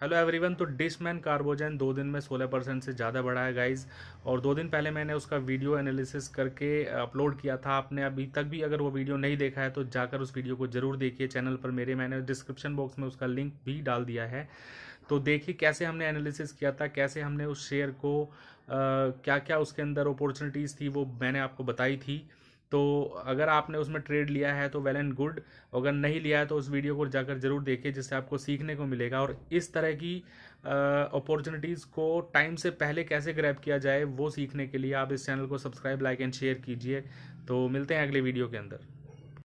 hello everyone तो मैन कार्बोजन दो दिन में 16 परसेंट से ज़्यादा बढ़ा है गाइस और दो दिन पहले मैंने उसका वीडियो एनालिसिस करके अपलोड किया था आपने अभी तक भी अगर वो वीडियो नहीं देखा है तो जाकर उस वीडियो को ज़रूर देखिए चैनल पर मेरे मैंने डिस्क्रिप्शन बॉक्स में उसका लिंक भी डाल दिया है तो देखिए कैसे हमने एनालिसिस किया था कैसे हमने उस शेयर को आ, क्या क्या उसके अंदर अपॉर्चुनिटीज़ थी वो मैंने आपको बताई थी तो अगर आपने उसमें ट्रेड लिया है तो वेल एंड गुड अगर नहीं लिया है तो उस वीडियो को जाकर ज़रूर देखिए जिससे आपको सीखने को मिलेगा और इस तरह की अपॉर्चुनिटीज़ को टाइम से पहले कैसे ग्रैब किया जाए वो सीखने के लिए आप इस चैनल को सब्सक्राइब लाइक एंड शेयर कीजिए तो मिलते हैं अगले वीडियो के अंदर